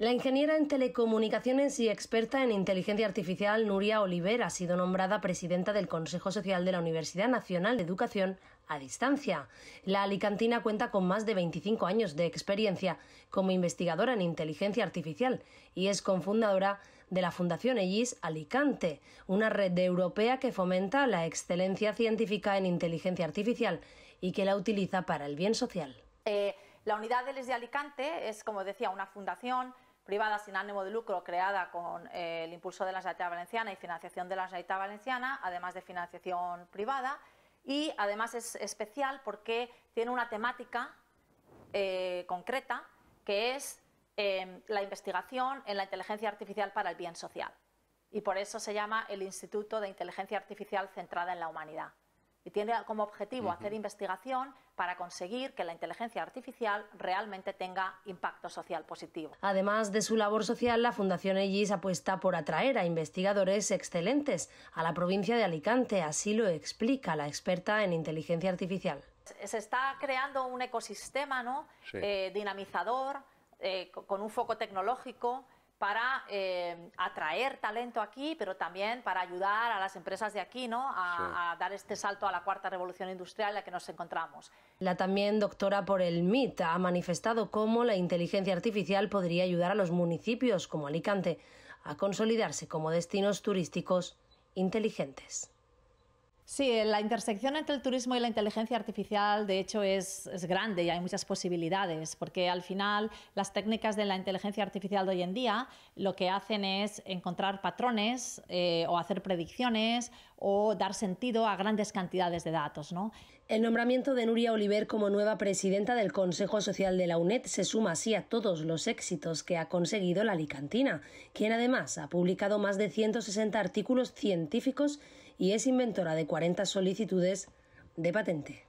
La ingeniera en telecomunicaciones y experta en inteligencia artificial Nuria Oliver ha sido nombrada presidenta del Consejo Social de la Universidad Nacional de Educación a distancia. La alicantina cuenta con más de 25 años de experiencia como investigadora en inteligencia artificial y es cofundadora de la Fundación EGIS Alicante, una red europea que fomenta la excelencia científica en inteligencia artificial y que la utiliza para el bien social. Eh, la unidad de de Alicante es, como decía, una fundación privada sin ánimo de lucro creada con eh, el impulso de la Generalitat Valenciana y financiación de la Generalitat Valenciana, además de financiación privada. Y además es especial porque tiene una temática eh, concreta que es em, la investigación en la inteligencia artificial para el bien social. Y por eso se llama el Instituto de Inteligencia Artificial Centrada en la Humanidad y tiene como objetivo hacer investigación para conseguir que la inteligencia artificial realmente tenga impacto social positivo. Además de su labor social, la Fundación EGIS apuesta por atraer a investigadores excelentes a la provincia de Alicante, así lo explica la experta en inteligencia artificial. Se está creando un ecosistema ¿no? Eh, dinamizador, eh, con un foco tecnológico para eh, atraer talento aquí, pero también para ayudar a las empresas de aquí A, a, dar este salto a la cuarta revolución industrial en la que nos encontramos. La también doctora por el MIT ha manifestado cómo la inteligencia artificial podría ayudar a los municipios como Alicante a consolidarse como destinos turísticos inteligentes. Sí, la intersección entre el turismo y la inteligencia artificial, de hecho, es, grande y hay muchas posibilidades, porque al final las técnicas de la inteligencia artificial de hoy en día lo que hacen es encontrar patrones eh, o hacer predicciones o dar sentido a grandes cantidades de datos. ¿no? El nombramiento de Nuria Oliver como nueva presidenta del Consejo Social de la UNED se suma así a todos los éxitos que ha conseguido la Alicantina, quien además ha publicado más de 160 artículos científicos y es inventora de 40 solicitudes de patente.